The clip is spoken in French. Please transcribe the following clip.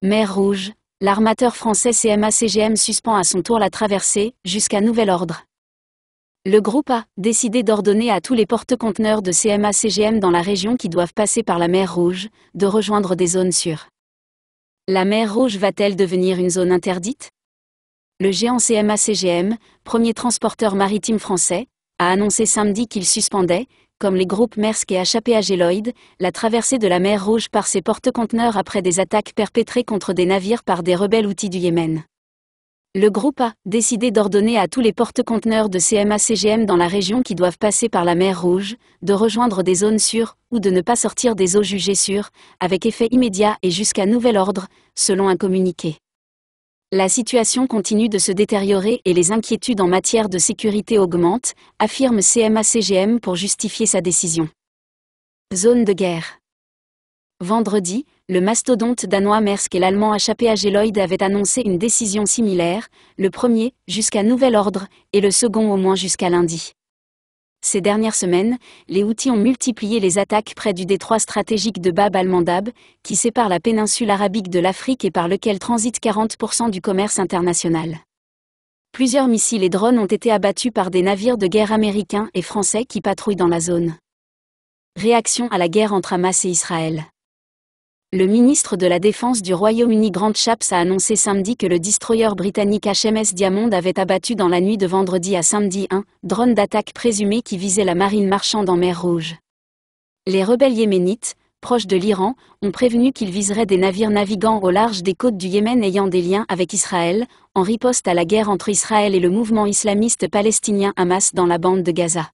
Mer Rouge, l'armateur français CMA-CGM suspend à son tour la traversée, jusqu'à nouvel ordre. Le groupe a décidé d'ordonner à tous les porte-conteneurs de CMA-CGM dans la région qui doivent passer par la mer Rouge, de rejoindre des zones sûres. La mer Rouge va-t-elle devenir une zone interdite Le géant CMA-CGM, premier transporteur maritime français, a annoncé samedi qu'il suspendait comme les groupes Mersk et HAPAG Lloyd, la traversée de la mer Rouge par ses porte-conteneurs après des attaques perpétrées contre des navires par des rebelles outils du Yémen. Le groupe a décidé d'ordonner à tous les porte-conteneurs de CMA-CGM dans la région qui doivent passer par la mer Rouge, de rejoindre des zones sûres, ou de ne pas sortir des eaux jugées sûres, avec effet immédiat et jusqu'à nouvel ordre, selon un communiqué. La situation continue de se détériorer et les inquiétudes en matière de sécurité augmentent, affirme CMA-CGM pour justifier sa décision. Zone de guerre. Vendredi, le mastodonte danois Maersk et l'allemand à Lloyd avaient annoncé une décision similaire, le premier, jusqu'à nouvel ordre, et le second au moins jusqu'à lundi. Ces dernières semaines, les Houthis ont multiplié les attaques près du détroit stratégique de Bab al-Mandab, qui sépare la péninsule arabique de l'Afrique et par lequel transite 40% du commerce international. Plusieurs missiles et drones ont été abattus par des navires de guerre américains et français qui patrouillent dans la zone. Réaction à la guerre entre Hamas et Israël. Le ministre de la Défense du Royaume-Uni Grant chaps a annoncé samedi que le destroyer britannique HMS Diamond avait abattu dans la nuit de vendredi à samedi un drone d'attaque présumé qui visait la marine marchande en mer Rouge. Les rebelles yéménites, proches de l'Iran, ont prévenu qu'ils viseraient des navires naviguant au large des côtes du Yémen ayant des liens avec Israël, en riposte à la guerre entre Israël et le mouvement islamiste palestinien Hamas dans la bande de Gaza.